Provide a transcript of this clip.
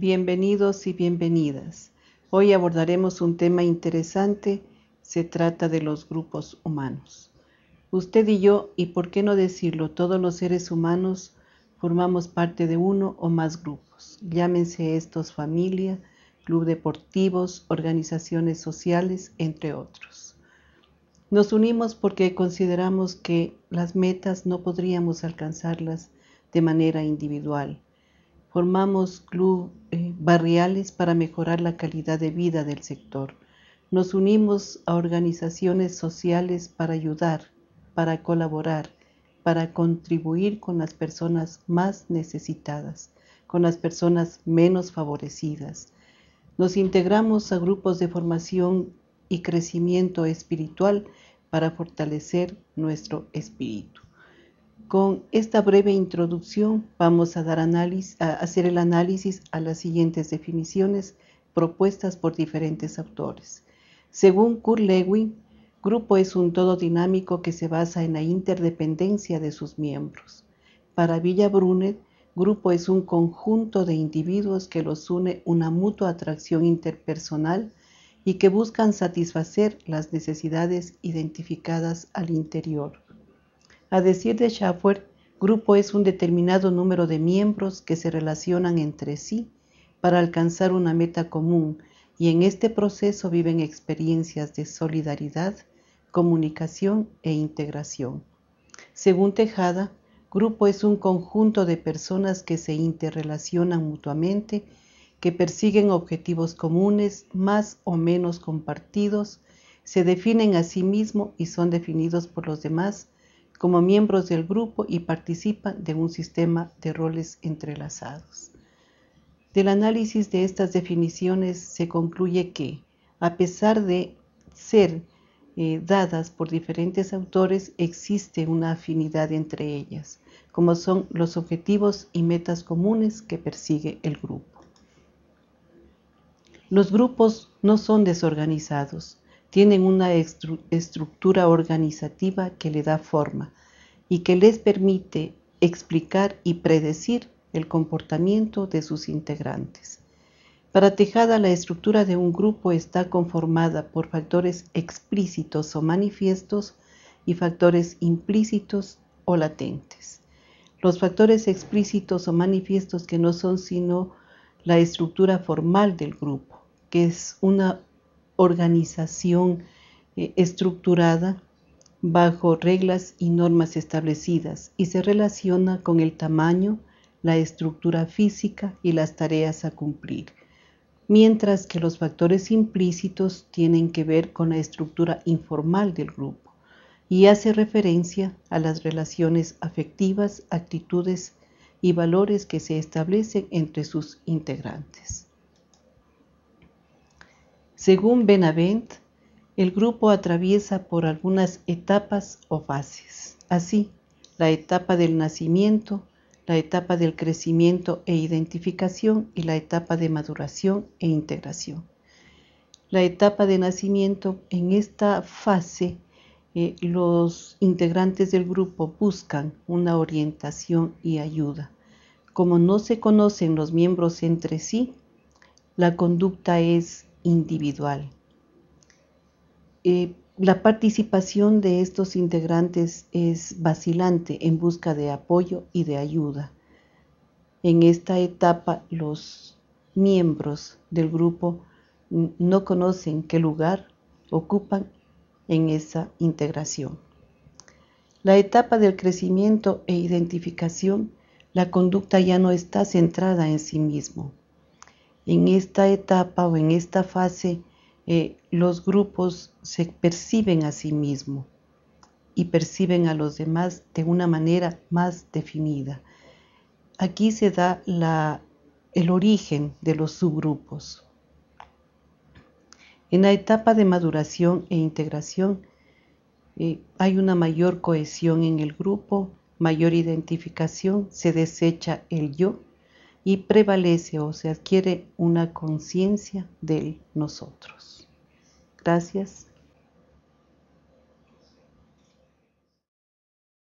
Bienvenidos y bienvenidas. Hoy abordaremos un tema interesante. Se trata de los grupos humanos. Usted y yo, y por qué no decirlo, todos los seres humanos formamos parte de uno o más grupos. Llámense estos familia, club deportivos, organizaciones sociales, entre otros. Nos unimos porque consideramos que las metas no podríamos alcanzarlas de manera individual Formamos club eh, barriales para mejorar la calidad de vida del sector. Nos unimos a organizaciones sociales para ayudar, para colaborar, para contribuir con las personas más necesitadas, con las personas menos favorecidas. Nos integramos a grupos de formación y crecimiento espiritual para fortalecer nuestro espíritu. Con esta breve introducción vamos a, análisis, hacer el análisis a las siguientes definiciones propuestas por diferentes autores. Según Kurt Lewin, grupo es un todo dinámico que se basa en la interdependencia de sus miembros. Para Villa Brunet, grupo es un conjunto de individuos que los une una mutua atracción interpersonal y que buscan satisfacer las necesidades identificadas al interior. A decir de Schaffer, grupo es un determinado número de miembros que se relacionan entre sí para alcanzar una meta común y en este proceso viven experiencias de solidaridad, comunicación e integración. Según Tejada, grupo es un conjunto de personas que se interrelacionan mutuamente, que persiguen objetivos comunes más o menos compartidos, se definen a sí mismo y son definidos por los demás como miembros del grupo y participan de un sistema de roles entrelazados. Del análisis de estas definiciones se concluye que, a pesar de ser eh, dadas por diferentes autores, existe una afinidad entre ellas, como son los objetivos y metas comunes que persigue el grupo. Los grupos no son desorganizados, tienen una estructura organizativa que le da forma y que les permite explicar y predecir el comportamiento de sus integrantes. Para Tejada, la estructura de un grupo está conformada por factores explícitos o manifiestos y factores implícitos o latentes. Los factores explícitos o manifiestos que no son sino la estructura formal del grupo, que es una organización eh, estructurada bajo reglas y normas establecidas y se relaciona con el tamaño, la estructura física y las tareas a cumplir, mientras que los factores implícitos tienen que ver con la estructura informal del grupo y hace referencia a las relaciones afectivas, actitudes y valores que se establecen entre sus integrantes. Según Benavent, el grupo atraviesa por algunas etapas o fases. Así, la etapa del nacimiento, la etapa del crecimiento e identificación y la etapa de maduración e integración. La etapa de nacimiento, en esta fase, eh, los integrantes del grupo buscan una orientación y ayuda. Como no se conocen los miembros entre sí, la conducta es individual. Eh, la participación de estos integrantes es vacilante en busca de apoyo y de ayuda. En esta etapa los miembros del grupo no conocen qué lugar ocupan en esa integración. La etapa del crecimiento e identificación, la conducta ya no está centrada en sí mismo, en esta etapa o en esta fase eh, los grupos se perciben a sí mismos y perciben a los demás de una manera más definida. Aquí se da el origen de los subgrupos. En la etapa de maduración e integración eh, hay una mayor cohesión en el grupo, mayor identificación, se desecha el yo y prevalece o se adquiere una conciencia de nosotros. Gracias